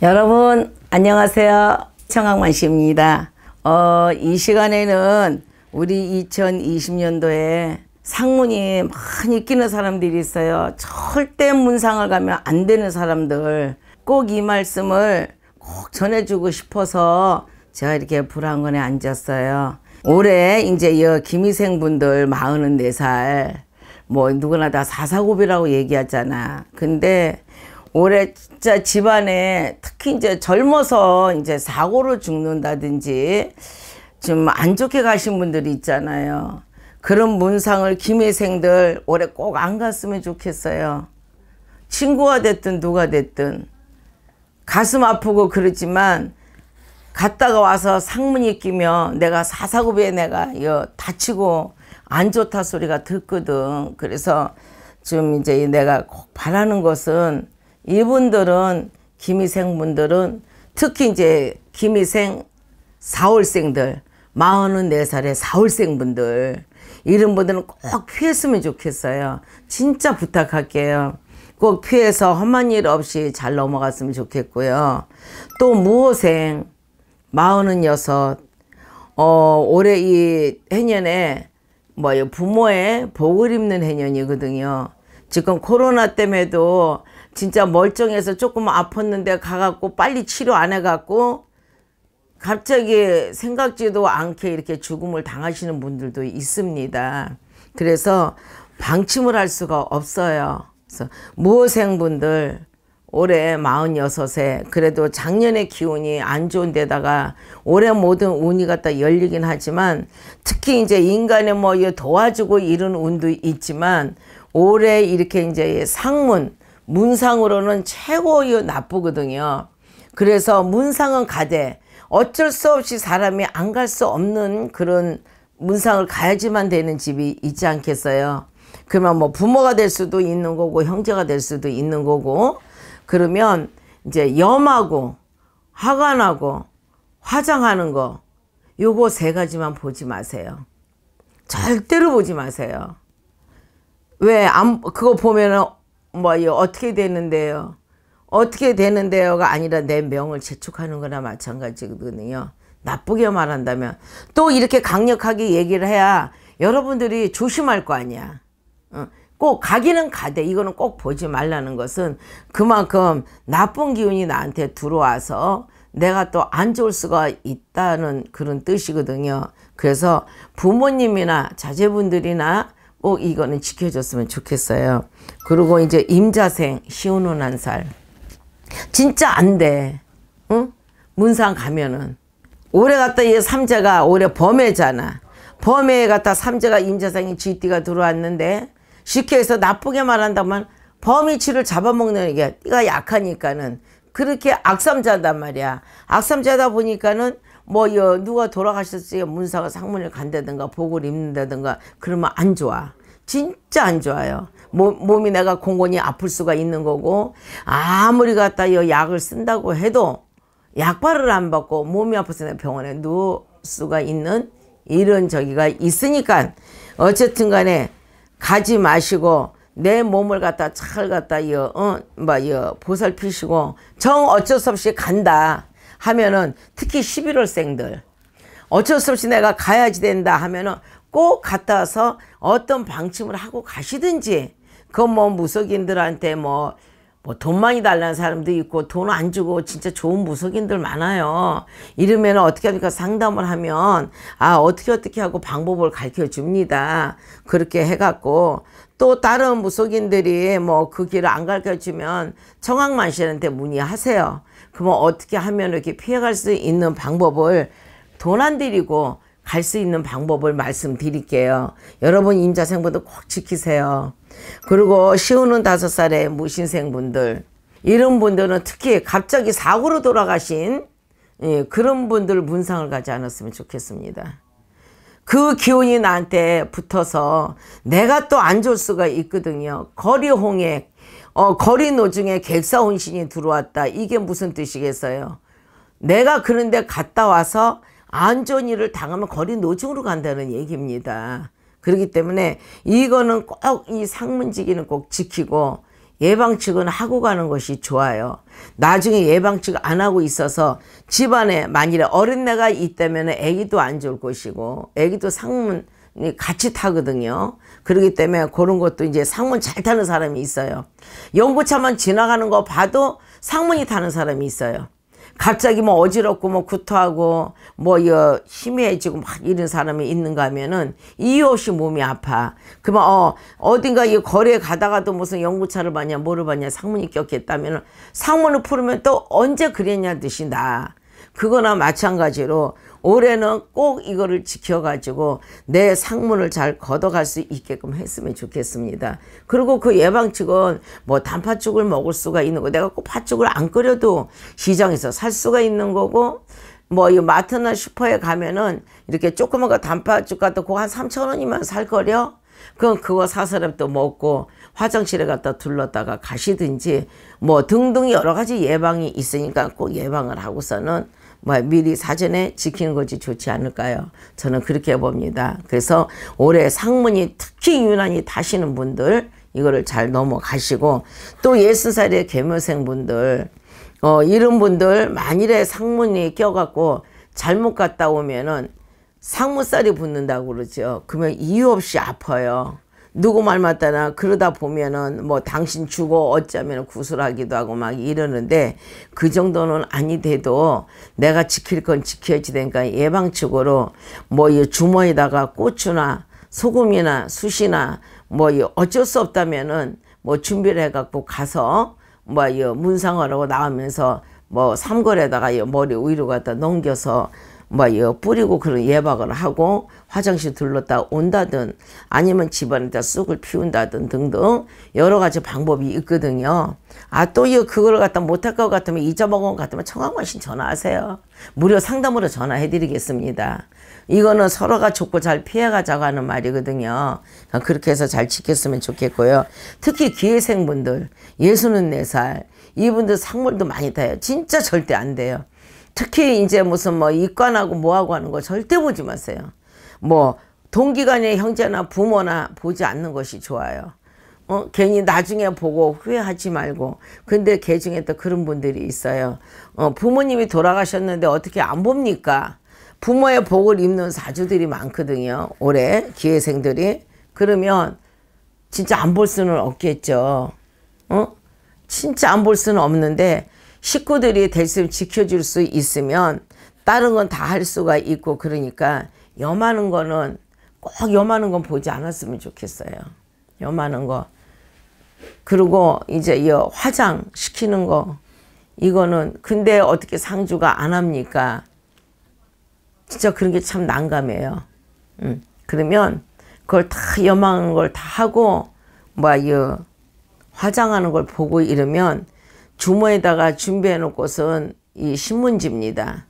여러분 안녕하세요. 청학만 씨입니다. 어, 이 시간에는 우리 2020년도에 상문이 많이 끼는 사람들이 있어요. 절대 문상을 가면 안 되는 사람들 꼭 이 말씀을 꼭 전해주고 싶어서 제가 이렇게 불안건에 앉았어요. 올해 이제 여 김희생 분들 44살 뭐 누구나 다 사사고비라고 얘기하잖아. 근데 올해 진짜 집안에 특히 이제 젊어서 이제 사고로 죽는다든지 좀 안 좋게 가신 분들이 있잖아요. 그런 문상을 김혜생들 올해 꼭 안 갔으면 좋겠어요. 친구가 됐든 누가 됐든 가슴 아프고 그러지만 갔다가 와서 상문이 끼면 내가 사사구비에 내가 다치고 안 좋다 소리가 듣거든. 그래서 좀 이제 내가 꼭 바라는 것은 이분들은 김희생 분들은 특히 이제 김희생 4월생들 44살의 4월생 분들 이런 분들은 꼭 피했으면 좋겠어요. 진짜 부탁할게요. 꼭 피해서 험한 일 없이 잘 넘어갔으면 좋겠고요. 또 무호생 46 어, 올해 이 해년에 뭐 부모의 복을 입는 해년이거든요. 지금 코로나 때문에도 진짜 멀쩡해서 조금 아팠는데 가갖고 빨리 치료 안 해갖고 갑자기 생각지도 않게 이렇게 죽음을 당하시는 분들도 있습니다. 그래서 방침을 할 수가 없어요. 그래서 무생분들 올해 46세 그래도 작년에 기운이 안 좋은 데다가 올해 모든 운이 갖다 열리긴 하지만 특히 이제 인간의 뭐 도와주고 이런 운도 있지만 올해 이렇게 이제 상문 문상으로는 최고 의 나쁘거든요. 그래서 문상은 가되 어쩔 수 없이 사람이 안 갈 수 없는 그런 문상을 가야지만 되는 집이 있지 않겠어요. 그러면 뭐 부모가 될 수도 있는 거고 형제가 될 수도 있는 거고 그러면 이제 염하고 화가 나고 화장하는 거 요거 세 가지만 보지 마세요. 절대로 보지 마세요. 왜안 그거 보면은 뭐 어떻게 되는데요. 어떻게 되는데요가 아니라 내 명을 재촉하는 거나 마찬가지거든요. 나쁘게 말한다면 또 이렇게 강력하게 얘기를 해야 여러분들이 조심할 거 아니야. 꼭 가기는 가되 이거는 꼭 보지 말라는 것은 그만큼 나쁜 기운이 나한테 들어와서 내가 또 안 좋을 수가 있다는 그런 뜻이거든요. 그래서 부모님이나 자제분들이나 꼭 어, 이거는 지켜줬으면 좋겠어요. 그리고 이제 임자생 시우는 한 살. 진짜 안 돼. 응? 문상 가면은. 올해 갔다 얘 삼재가 올해 범해잖아. 범해에 갔다 삼재가 임자생이 쥐띠가 들어왔는데 쉽게 해서 나쁘게 말한다면 범위치를 잡아먹는 게 띠가 약하니까는 그렇게 악삼자단 말이야. 악삼자다 보니까는 뭐 여, 누가 돌아가셨어요 문사가 상문을 간다든가 복을 입는다든가 그러면 안 좋아 진짜 안 좋아요 몸, 이 내가 공곤이 아플 수가 있는 거고 아무리 갖다 여 약을 쓴다고 해도 약발을 안 받고 몸이 아파서 내 병원에 누울 수가 있는 이런 저기가 있으니까 어쨌든 간에 가지 마시고 내 몸을 갖다 잘 갖다 여, 어, 뭐, 여, 보살피시고 정 어쩔 수 없이 간다. 하면은 특히 11월생들 어쩔 수 없이 내가 가야지 된다 하면은 꼭 갔다 와서 어떤 방침을 하고 가시든지 그 뭐 무속인들한테 뭐 뭐돈 많이 달라는 사람도 있고 돈 안 주고 진짜 좋은 무속인들 많아요. 이러면 어떻게 합니까? 상담을 하면 아 어떻게 어떻게 하고 방법을 가르쳐 줍니다. 그렇게 해갖고 또 다른 무속인들이 뭐 그 길을 안 가르쳐 주면 청학만 씨한테 문의하세요. 그러면 어떻게 하면 이렇게 피해갈 수 있는 방법을 돈안 들이고 갈수 있는 방법을 말씀드릴게요. 여러분 임자생분들 꼭 지키세요. 그리고 시우는 다섯 살의 무신생분들 이런 분들은 특히 갑자기 사고로 돌아가신 예, 그런 분들 문상을 가지 않았으면 좋겠습니다. 그 기운이 나한테 붙어서 내가 또 안 좋을 수가 있거든요. 거리 홍액, 어, 거리 노중에 객사혼신이 들어왔다. 이게 무슨 뜻이겠어요? 내가 그런데 갔다 와서 안전 일을 당하면 거리 노중으로 간다는 얘기입니다. 그렇기 때문에 이거는 꼭 이 상문지기는 꼭 지키고 예방측은 하고 가는 것이 좋아요. 나중에 예방측 안 하고 있어서 집안에 만일에 어린애가 있다면 애기도 안 좋을 것이고 애기도 상문 이 같이 타거든요. 그렇기 때문에 그런 것도 이제 상문 잘 타는 사람이 있어요. 연구차만 지나가는 거 봐도 상문이 타는 사람이 있어요. 갑자기 뭐 어지럽고 뭐 구토하고 뭐 여, 희미해지고막 이런 사람이 있는가 하면은 이옷이 몸이 아파. 그러면 어, 어딘가 이 거리에 가다가도 무슨 연구차를 봤냐 뭐를 봤냐 상문이 꼈겠다면은 상문을 풀으면 또 언제 그랬냐 듯이 나. 그거나 마찬가지로 올해는 꼭 이거를 지켜가지고 내 상문을 잘 걷어갈 수 있게끔 했으면 좋겠습니다. 그리고 그예방측은뭐 단팥죽을 먹을 수가 있는 거 내가 꼭 팥죽을 안 끓여도 시장에서 살 수가 있는 거고 뭐 이 마트나 슈퍼에 가면은 이렇게 조그만 거 단팥죽 같은 거한 3천 원이면 살 거려? 그건 그거 사서라도 먹고 화장실에 갖다 둘렀다가 가시든지 뭐 등등 여러 가지 예방이 있으니까 꼭 예방을 하고서는 뭐 미리 사전에 지키는 것이 좋지 않을까요? 저는 그렇게 봅니다. 그래서 올해 상문이 특히 유난히 다시는 분들 이거를 잘 넘어가시고 또 예순 살의 개묘생 분들 어 이런 분들 만일에 상문이 껴갖고 잘못 갔다 오면은 상무살이 붙는다고 그러죠. 그러면 이유 없이 아파요. 누구 말 맞다나 그러다 보면은 뭐 당신 주고 어쩌면 구슬하기도 하고 막 이러는데 그 정도는 아니 돼도 내가 지킬 건 지켜야지 되니까 예방적으로 뭐 이 주머니다가 고추나 소금이나 숯이나 뭐 이 어쩔 수 없다면은 뭐 준비를 해갖고 가서 뭐 이문상하라고 나오면서 뭐삼거리에다가 머리 위로 갖다 넘겨서 뭐 뿌리고 그런 예방을 하고 화장실 들렀다 온다든 아니면 집안에다 쑥을 피운다든 등등 여러 가지 방법이 있거든요. 아 또 이거 그걸 갖다 못할 것 같으면 잊어먹은 것 같으면 청학원신 전화하세요. 무료 상담으로 전화해드리겠습니다. 이거는 서로가 좋고 잘 피해가자고 하는 말이거든요. 그렇게 해서 잘 지켰으면 좋겠고요. 특히 기회생분들 예수는 네살 이분들 상물도 많이 타요. 진짜 절대 안 돼요. 특히 이제 무슨 뭐 입관하고 뭐하고 하는 거 절대 보지 마세요. 뭐 동기간의 형제나 부모나 보지 않는 것이 좋아요. 어, 괜히 나중에 보고 후회하지 말고. 근데 개 중에 또 그런 분들이 있어요. 어, 부모님이 돌아가셨는데 어떻게 안 봅니까? 부모의 복을 입는 사주들이 많거든요. 올해 기회생들이. 그러면 진짜 안 볼 수는 없겠죠. 어? 진짜 안 볼 수는 없는데 식구들이 될수 지켜줄 수 있으면 다른 건 다 할 수가 있고 그러니까 염하는 거는 꼭 염하는 건 보지 않았으면 좋겠어요. 염하는 거. 그리고 이제 이 화장 시키는 거 이거는 근데 어떻게 상주가 안 합니까? 진짜 그런 게 참 난감해요. 음. 그러면 그걸 다 염하는 걸 다 하고 뭐 이 화장하는 걸 보고 이러면 주머에다가 니 준비해 놓고선 이 신문지입니다.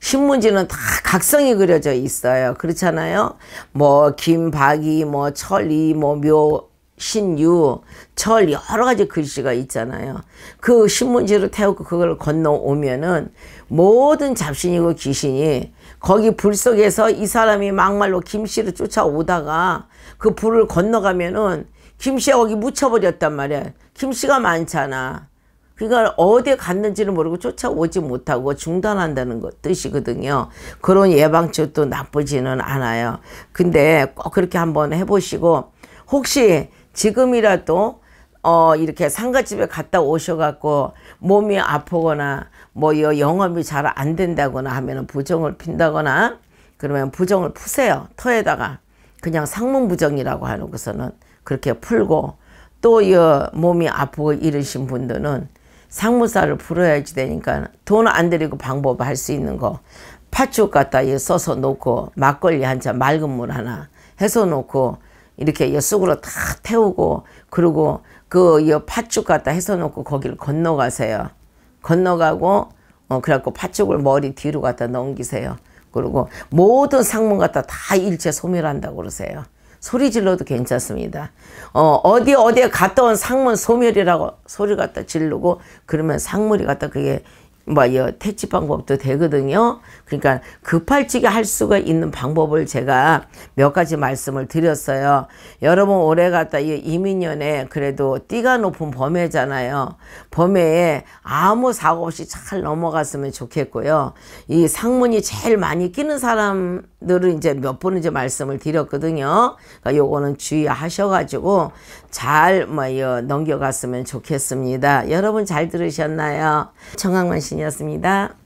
신문지는 다 각성이 그려져 있어요. 그렇잖아요. 뭐 김박이 뭐 철이 뭐묘 신유 철 여러 가지 글씨가 있잖아요. 그 신문지를 태우고 그걸 건너오면은 모든 잡신이고 귀신이 거기 불 속에서 이 사람이 막말로 김씨를 쫓아오다가 그 불을 건너가면은 김씨가 거기 묻혀버렸단 말이야. 김씨가 많잖아. 그걸 어디에 갔는지를 모르고 쫓아오지 못하고 중단한다는 것 뜻이거든요. 그런 예방책도 나쁘지는 않아요. 근데 꼭 그렇게 한번 해보시고 혹시 지금이라도 어 이렇게 상가집에 갔다 오셔갖고 몸이 아프거나 뭐 영업이 잘 안 된다거나 하면은 부정을 핀다거나 그러면 부정을 푸세요 터에다가 그냥 상문 부정이라고 하는 것은 그렇게 풀고 또 이 몸이 아프고 이러신 분들은 상무사를 불러야지 되니까 돈 안 들이고 방법 할수 있는 거 팥죽 갖다 써서 놓고 막걸리 한 잔 맑은 물 하나 해서 놓고 이렇게 엿속으로 다 태우고 그리고 그 팥죽 갖다 해서 놓고 거기를 건너가세요. 건너가고 어 그래갖고 팥죽을 머리 뒤로 갖다 넘기세요. 그리고 모든 상문 갖다 다 일체 소멸한다고 그러세요. 소리 질러도 괜찮습니다. 어, 어디 어디에 갔다 온 상문 소멸이라고 소리 갖다 질르고 그러면 상물이 갖다 그게 뭐요 퇴치 방법도 되거든요. 그러니까 급할지게 할 수가 있는 방법을 제가 몇 가지 말씀을 드렸어요. 여러분 올해 갔다 이 이민년에 그래도 띠가 높은 범해잖아요. 범해에 아무 사고 없이 잘 넘어갔으면 좋겠고요. 이 상문이 제일 많이 끼는 사람들은 이제 몇번 이제 말씀을 드렸거든요. 그러니까 요거는 주의하셔가지고 잘 뭐요 넘겨갔으면 좋겠습니다. 여러분 잘 들으셨나요? 정학만 정신이었습니다.